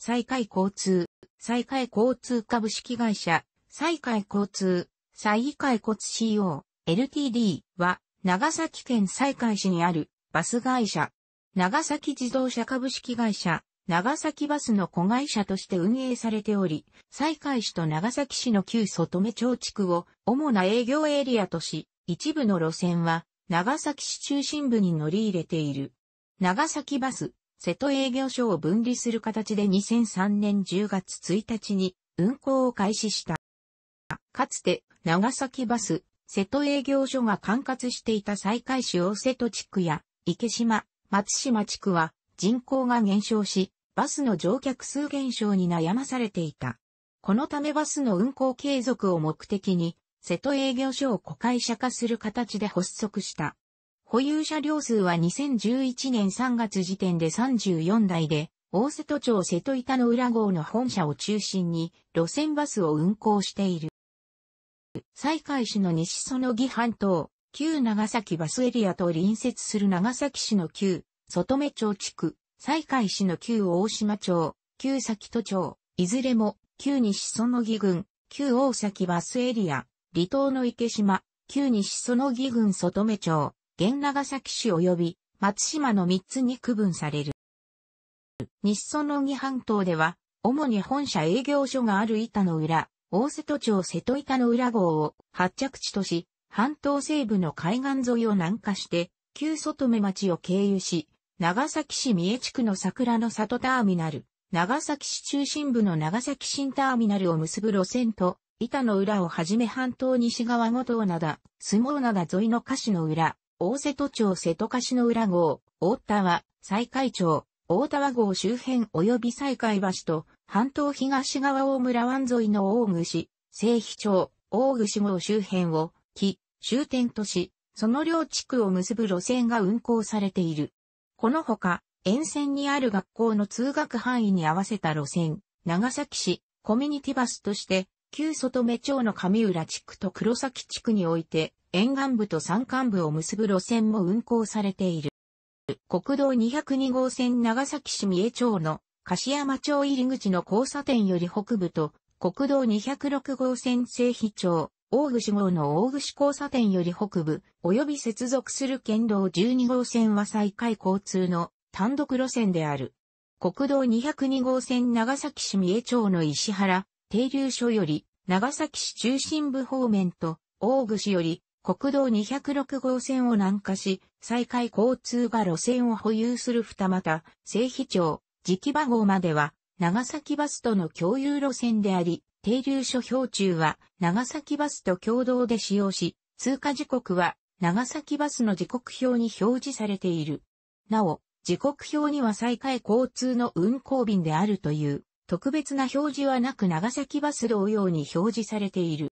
西海交通、西海交通株式会社、西海交通、西海骨 CO、LTD は、長崎県西海市にあるバス会社、長崎自動車株式会社、長崎バスの子会社として運営されており、西海市と長崎市の旧外目町地区を主な営業エリアとし、一部の路線は長崎市中心部に乗り入れている。長崎バス、瀬戸営業所を分離する形で2003年10月1日に運行を開始した。かつて長崎バス、瀬戸営業所が管轄していた西海市大瀬戸地区や池島、松島地区は人口が減少し、バスの乗客数減少に悩まされていた。このためバスの運行継続を目的に、瀬戸営業所を子会社化する形で発足した。保有車両数は2011年3月時点で34台で、大瀬戸町瀬戸板の裏号の本社を中心に路線バスを運行している。西海市の西園木半島、旧長崎バスエリアと隣接する長崎市の旧、外目町地区、西海市の旧大島町、旧崎戸町、いずれも旧西園木郡、旧大崎バスエリア、離島の池島、旧西園木郡外目町、現長崎市及び松島の3つに区分される。日その木半島では、主に本社営業所がある板の裏、大瀬戸町瀬戸板の裏号を発着地とし、半島西部の海岸沿いを南下して、旧外目町を経由し、長崎市三重地区の桜の里ターミナル、長崎市中心部の長崎新ターミナルを結ぶ路線と、板の裏をはじめ半島西側五島灘、相撲灘沿いの歌詞の裏、大瀬戸町瀬戸柏の浦号、大田は、西海町、大田和号周辺及び西海橋と、半島東側大村湾沿いの大串、西肥町、大串号周辺を、木、終点とし、その両地区を結ぶ路線が運行されている。このほか、沿線にある学校の通学範囲に合わせた路線、長崎市、コミュニティバスとして、旧外目町の上浦地区と黒崎地区において、沿岸部と山間部を結ぶ路線も運行されている。国道202号線長崎市三重町の柏山町入り口の交差点より北部と国道206号線西肥町大串号の大串交差点より北部及び接続する県道12号線は再開交通の単独路線である。国道202号線長崎市三重町の石原、停留所より長崎市中心部方面と大串より国道206号線を南下し、再開交通が路線を保有する二股、正比町、磁場号までは、長崎バスとの共有路線であり、停留所標中は長崎バスと共同で使用し、通過時刻は長崎バスの時刻表に表示されている。なお、時刻表には再開交通の運行便であるという特別な表示はなく長崎バス同様に表示されている。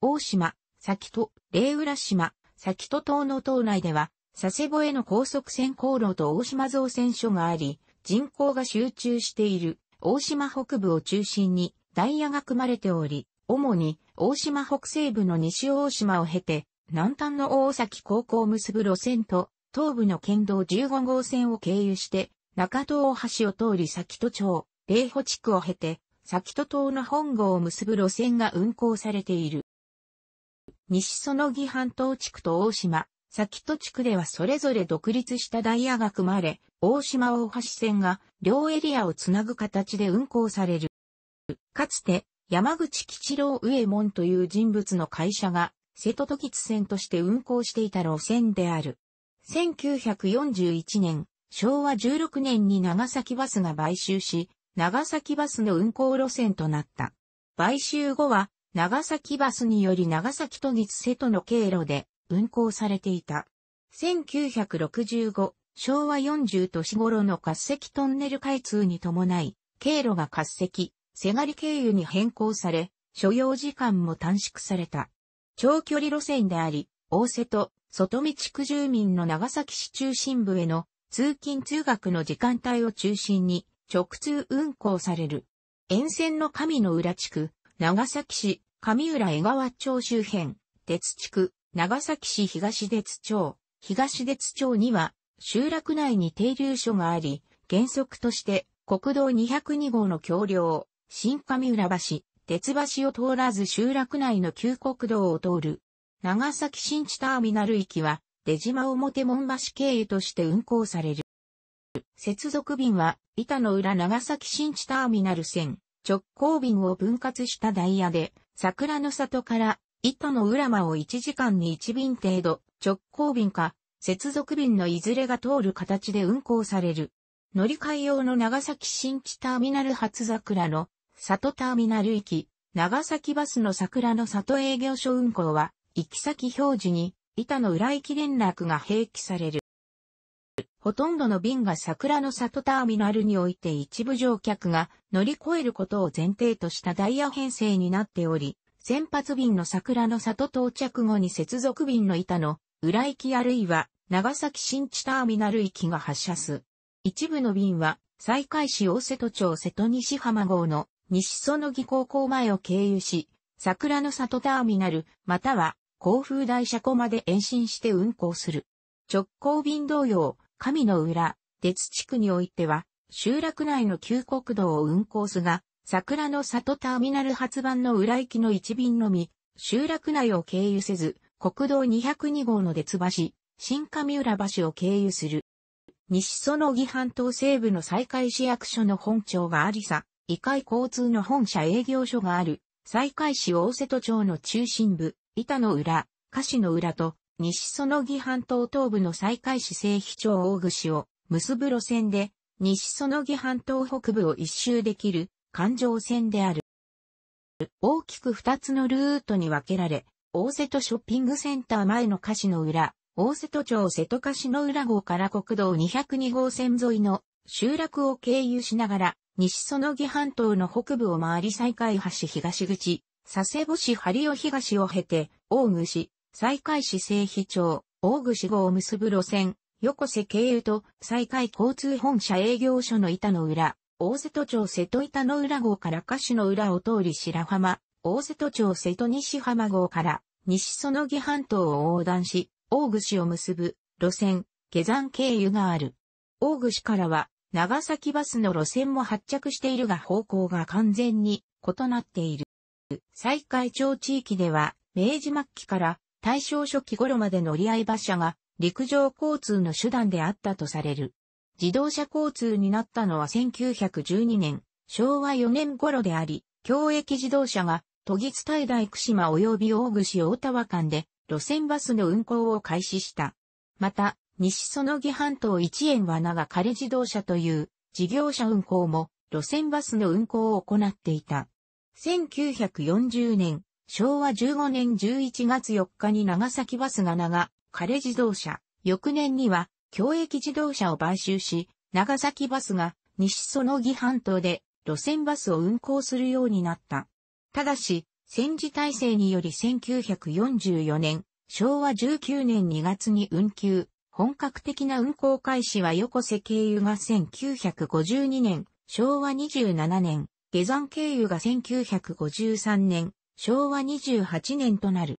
大島、先と、霊浦島、先と島の島内では、佐世保への高速線航路と大島造船所があり、人口が集中している大島北部を中心にダイヤが組まれており、主に大島北西部の西大島を経て、南端の大崎高校を結ぶ路線と、東部の県道15号線を経由して、中東大橋を通り先都町、霊保地区を経て、先都島の本郷を結ぶ路線が運行されている。西園木半島地区と大島、先戸地区ではそれぞれ独立したダイヤが組まれ、大島大橋線が両エリアをつなぐ形で運行される。かつて、山口吉郎上門という人物の会社が、瀬戸時津線として運行していた路線である。1941年、昭和16年に長崎バスが買収し、長崎バスの運行路線となった。買収後は、長崎バスにより長崎と日瀬との経路で運行されていた。1965、昭和40年頃の滑石トンネル開通に伴い、経路が滑石、せがり経由に変更され、所要時間も短縮された。長距離路線であり、大瀬戸、外見地区住民の長崎市中心部への通勤通学の時間帯を中心に直通運行される。沿線の上の浦地区、長崎市、上浦江川町周辺、鉄地区、長崎市東鉄町、東鉄町には、集落内に停留所があり、原則として国道202号の橋梁、新上浦橋、鉄橋を通らず集落内の旧国道を通る。長崎新地ターミナル行きは、出島表門橋経由として運行される。接続便は、板の裏長崎新地ターミナル線、直行便を分割したダイヤで、桜の里から糸の浦間を1時間に1便程度、直行便か、接続便のいずれが通る形で運行される。乗り換え用の長崎新地ターミナル初桜の里ターミナル行き、長崎バスの桜の里営業所運行は、行き先表示に、板の裏き連絡が併記される。ほとんどの便が桜の里ターミナルにおいて一部乗客が乗り越えることを前提としたダイヤ編成になっており、先発便の桜の里到着後に接続便の板の裏行きあるいは長崎新地ターミナル行きが発車す。一部の便は、西海市大瀬戸町瀬戸西浜号の西園木高校前を経由し、桜の里ターミナル、または、甲府大車庫まで延伸して運行する。直行便同様、神の浦、鉄地区においては、集落内の旧国道を運行すが、桜の里ターミナル発売の裏行きの一便のみ、集落内を経由せず、国道202号の鉄橋、新上浦橋を経由する。西園木半島西部の西海市役所の本庁がありさ、異界交通の本社営業所がある、西海市大瀬戸町の中心部、板の浦、菓子の浦と、西園木半島東部の西海市西非町大串を結ぶ路線で、西園木半島北部を一周できる環状線である。大きく二つのルートに分けられ、大瀬戸ショッピングセンター前の菓子の裏、大瀬戸町瀬戸菓子の裏号から国道202号線沿いの集落を経由しながら、西園木半島の北部を回り西海橋東口、佐世保市針尾東を経て、大串、西海市西肥町、大串号を結ぶ路線、横瀬経由と西海交通本社営業所の板の裏、大瀬戸町瀬戸板の裏号から歌手の裏を通り白浜、大瀬戸町瀬戸西浜号から西そのぎ半島を横断し、大串を結ぶ路線、下山経由がある。大串からは長崎バスの路線も発着しているが方向が完全に異なっている。西海町地域では明治末期から大正初期頃まで乗り合い馬車が陸上交通の手段であったとされる。自動車交通になったのは1912年、昭和4年頃であり、共益自動車が都議大大串島及び大串大田和間で路線バスの運行を開始した。また、西園木半島一円は長枯れ自動車という事業者運行も路線バスの運行を行っていた。1940年、昭和15年11月4日に長崎バスが長、彼自動車、翌年には、京駅自動車を買収し、長崎バスが西園木半島で路線バスを運行するようになった。ただし、戦時体制により1944年、昭和19年2月に運休、本格的な運行開始は横瀬経由が1952年、昭和27年、下山経由が1953年、昭和28年となる。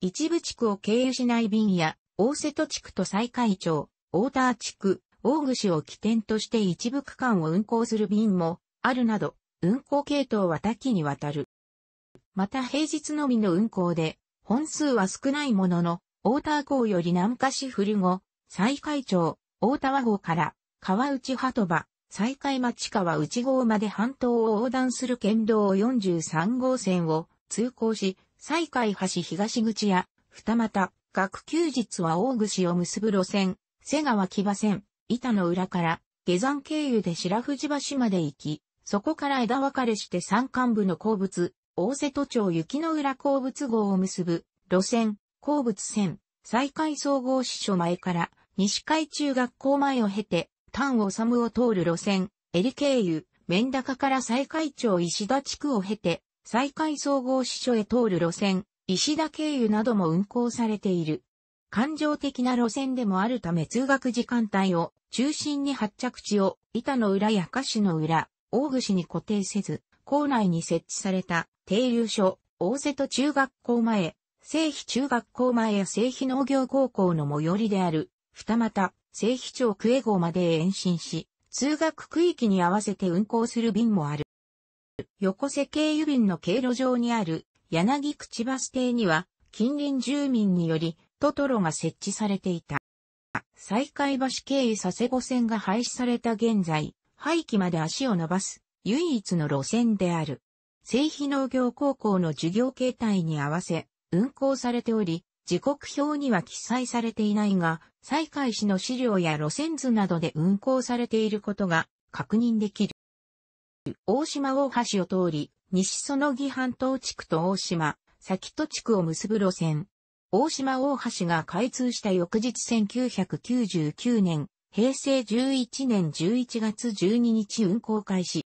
一部地区を経由しない便や、大瀬戸地区と再会町、大田地区、大串を起点として一部区間を運行する便も、あるなど、運行系統は多岐にわたる。また平日のみの運行で、本数は少ないものの、大田港より南下し古後、再会町、大田和号から、川内鳩場、西海町川内郷まで半島を横断する県道43号線を通行し、西海橋東口や二股、学休日は大串を結ぶ路線、瀬川木場線、板の裏から下山経由で白藤橋まで行き、そこから枝分かれして山間部の鉱物、大瀬戸町雪の浦鉱物号を結ぶ路線、鉱物線、西海総合支所前から西海中学校前を経て、丹サムを通る路線、エリ経由、メンダカから再会町石田地区を経て、再会総合支所へ通る路線、石田経由なども運行されている。感情的な路線でもあるため通学時間帯を中心に発着地を板の裏や菓子の裏、大串に固定せず、校内に設置された停留所、大瀬戸中学校前、聖妃中学校前や聖妃農業高校の最寄りである、二股、西飛町クエ号まで延伸し、通学区域に合わせて運行する便もある。横瀬経由便の経路上にある柳口バス停には近隣住民によりトトロが設置されていた。西海橋経由佐世保線が廃止された現在、廃棄まで足を伸ばす唯一の路線である。製皮農業高校の授業形態に合わせ運行されており、時刻表には記載されていないが、西海市の資料や路線図などで運行されていることが確認できる。大島大橋を通り、西園木半島地区と大島、先戸地区を結ぶ路線。大島大橋が開通した翌日1999年、平成11年11月12日運行開始。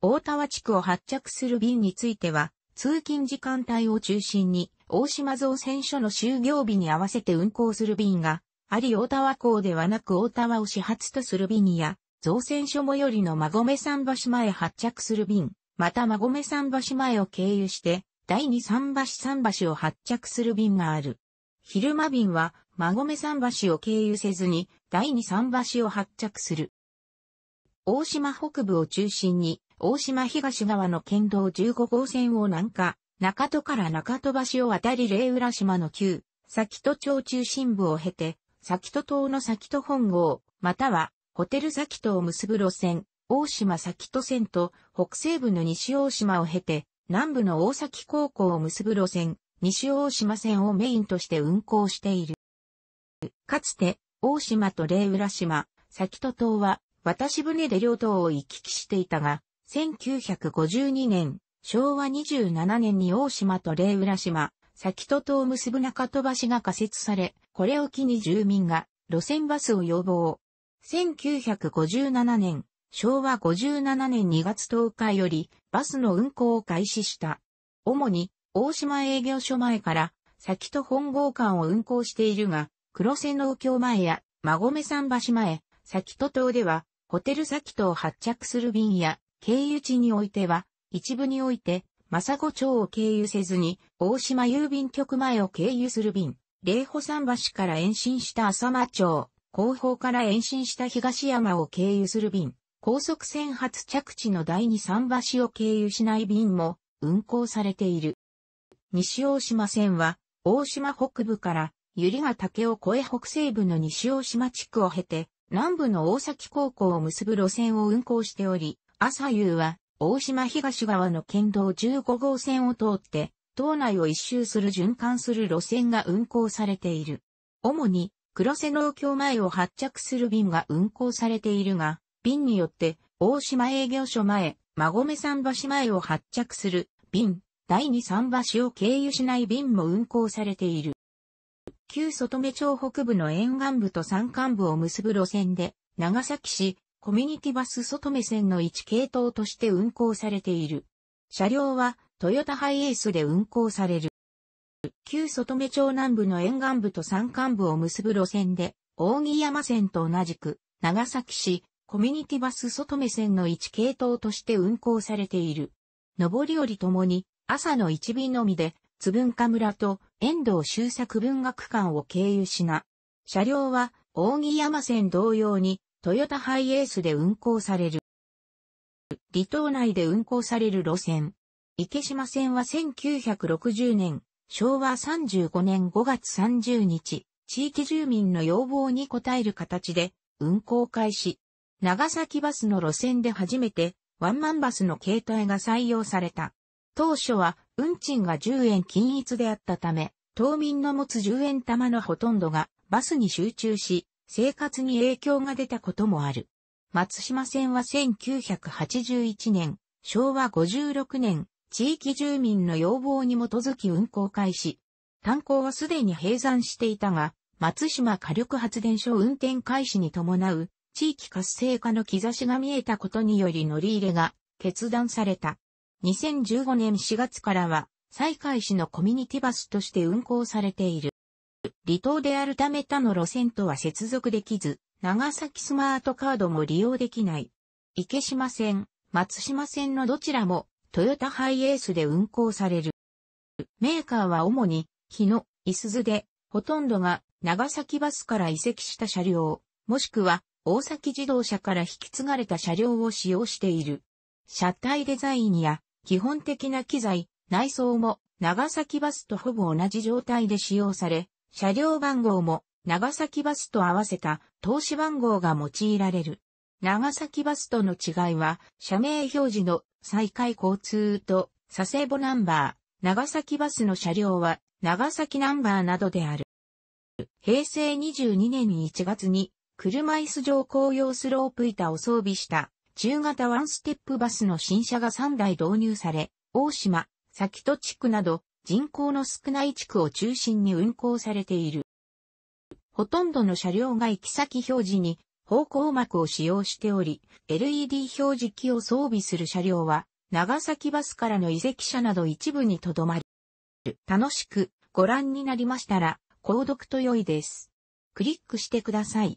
大田和地区を発着する便については、通勤時間帯を中心に大島造船所の終業日に合わせて運航する便が、あり大田和港ではなく大田和を始発とする便や、造船所最寄りの馬込桟橋前発着する便、また馬込桟橋前を経由して、第二桟橋桟橋を発着する便がある。昼間便は、馬込桟橋を経由せずに、第二桟橋を発着する。大島北部を中心に、大島東側の県道15号線を南下、中戸から中戸橋を渡り霊浦島の旧、先戸町中心部を経て、先戸島の先戸本郷、または、ホテル先戸を結ぶ路線、大島先戸線と北西部の西大島を経て、南部の大崎高校を結ぶ路線、西大島線をメインとして運行している。かつて、大島と霊浦島、先戸島は、渡し船で両島を行き来していたが、1952年、昭和27年に大島と霊浦島、先戸とを結ぶ中戸橋が仮設され、これを機に住民が路線バスを要望。1957年、昭和57年2月10日よりバスの運行を開始した。主に大島営業所前から先戸本郷間を運行しているが、黒瀬農協前や馬込桟橋前、先戸島ではホテル先戸を発着する便や経由地においては一部において、正子町を経由せずに、大島郵便局前を経由する便、霊保桟橋から延伸した浅間町、後方から延伸した東山を経由する便、高速船発着地の第二桟橋を経由しない便も運航されている。西大島線は、大島北部から、百合ヶ岳を越え北西部の西大島地区を経て、南部の大崎高校を結ぶ路線を運行しており、朝夕は大島東側の県道15号線を通って、島内を一周する循環する路線が運行されている。主に、黒瀬農協前を発着する便が運行されているが、便によって、大島営業所前、馬込桟橋前を発着する便、第二桟橋を経由しない便も運行されている。旧外目町北部の沿岸部と山間部を結ぶ路線で、長崎市、コミュニティバス外目線の1系統として運行されている。車両はトヨタハイエースで運行される。旧外目町南部の沿岸部と山間部を結ぶ路線で、扇山線と同じく、長崎市、コミュニティバス外目線の1系統として運行されている。上り降りともに、朝の1便のみで、津文化村と遠藤周作文学館を経由しな。車両は、扇山線同様に、トヨタハイエースで運行される。離島内で運行される路線。池島線は1960年、昭和35年5月30日、地域住民の要望に応える形で運行開始。長崎バスの路線で初めてワンマンバスの形態が採用された。当初は運賃が10円均一であったため、島民の持つ10円玉のほとんどがバスに集中し、生活に影響が出たこともある。松島線は1981年、昭和56年、地域住民の要望に基づき運行開始。炭鉱はすでに閉山していたが、松島火力発電所運転開始に伴う、地域活性化の兆しが見えたことにより乗り入れが決断された。2015年4月からは、西海市のコミュニティバスとして運行されている。離島であるため他の路線とは接続できず、長崎スマートカードも利用できない。池島線、松島線のどちらも、トヨタハイエースで運行される。メーカーは主に、日野、伊すずで、ほとんどが長崎バスから移籍した車両、もしくは大崎自動車から引き継がれた車両を使用している。車体デザインや基本的な機材、内装も長崎バスとほぼ同じ状態で使用され、車両番号も長崎バスと合わせた投資番号が用いられる。長崎バスとの違いは、社名表示の再開交通と佐世保ナンバー、長崎バスの車両は長崎ナンバーなどである。平成22年1月に車椅子上公用スロープ板を装備した中型ワンステップバスの新車が3台導入され、大島、先戸地区など人口の少ない地区を中心に運行されている。ほとんどの車両が行き先表示に方向幕を使用しており、LED 表示器を装備する車両は、長崎バスからの移籍車など一部にとどまる。楽しくご覧になりましたら、購読と良いです。クリックしてください。